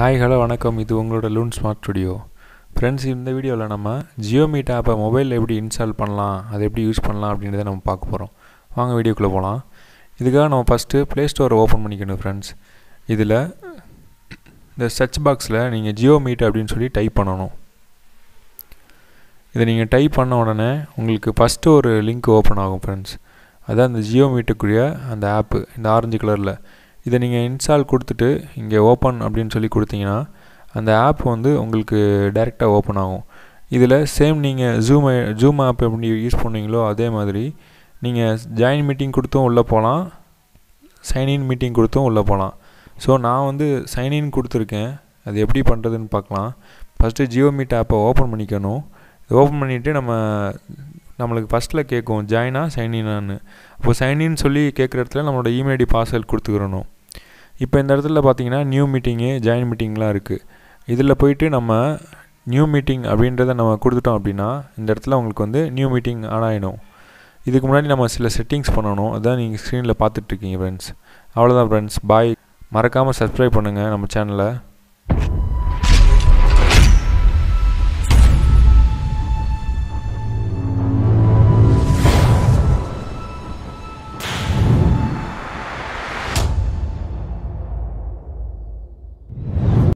hi hello வணக்கம் இது உங்களோட லூன் ஸ்மார்ட் ஸ்டுடியோ ஃப்ரெண்ட்ஸ் இந்த வீடியோவில் நம்ம ஜியோ மீட் ஆப்பை மொபைலில் எப்படி இன்ஸ்டால் பண்ணலாம் அதை எப்படி யூஸ் பண்ணலாம் அப்படின்றத நம்ம பார்க்க போகிறோம் வாங்க வீடியோக்குள்ளே போகலாம் இதுக்காக நம்ம ஃபஸ்ட்டு ப்ளே ஸ்டோரை ஓப்பன் பண்ணிக்கணும் ஃப்ரெண்ட்ஸ் இதில் இந்த சர்ச் பாக்ஸில் நீங்கள் ஜியோ மீட் அப்படின்னு சொல்லி டைப் பண்ணணும் இதை நீங்கள் டைப் பண்ண உடனே உங்களுக்கு ஃபஸ்ட்டு ஒரு லிங்க் ஓப்பன் ஆகும் ஃப்ரெண்ட்ஸ் அதான் அந்த ஜியோ மீட்டுக்குரிய அந்த ஆப்பு இந்த ஆரஞ்சு கலரில் இதை நீங்கள் இன்ஸ்டால் கொடுத்துட்டு இங்கே ஓப்பன் அப்படின்னு சொல்லி கொடுத்தீங்கன்னா அந்த ஆப் வந்து உங்களுக்கு டைரெக்டாக ஓப்பன் ஆகும் இதில் சேம் நீங்கள் ஜூம் ஜூம் ஆப் எப்படி யூஸ் பண்ணுவீங்களோ அதே மாதிரி நீங்கள் ஜாயின் மீட்டிங் கொடுத்தும் உள்ளே போகலாம் சைன்இன் மீட்டிங் கொடுத்தும் உள்ளே போகலாம் ஸோ நான் வந்து சைன்இன் கொடுத்துருக்கேன் அது எப்படி பண்ணுறதுன்னு பார்க்கலாம் ஃபஸ்ட்டு ஜியோ மீட் ஆப்பை ஓப்பன் பண்ணிக்கணும் ஓப்பன் பண்ணிவிட்டு நம்ம நம்மளுக்கு ஃபஸ்ட்டில் கேட்கும் ஜாயினா சைனின்னு அப்போ சைனின்னு சொல்லி கேட்குற இடத்துல நம்மளோட இமெயில் ஐடி பாஸ்வேர்ட் கொடுத்துக்கிறணும் இப்போ இந்த இடத்துல பார்த்தீங்கன்னா நியூ மீட்டிங்கு ஜாயின் மீட்டிங்லாம் இருக்குது இதில் போயிட்டு நம்ம நியூ மீட்டிங் அப்படின்றத நம்ம கொடுத்துட்டோம் அப்படின்னா இந்த இடத்துல உங்களுக்கு வந்து நியூ மீட்டிங் ஆன் ஆகிடும் இதுக்கு முன்னாடி நம்ம சில செட்டிங்ஸ் பண்ணணும் அதான் நீங்கள் ஸ்க்ரீனில் பார்த்துட்ருக்கீங்க ஃப்ரெண்ட்ஸ் அவ்வளோதான் ஃப்ரெண்ட்ஸ் பாய் மறக்காமல் சப்ஸ்கிரைப் பண்ணுங்கள் நம்ம சேனலை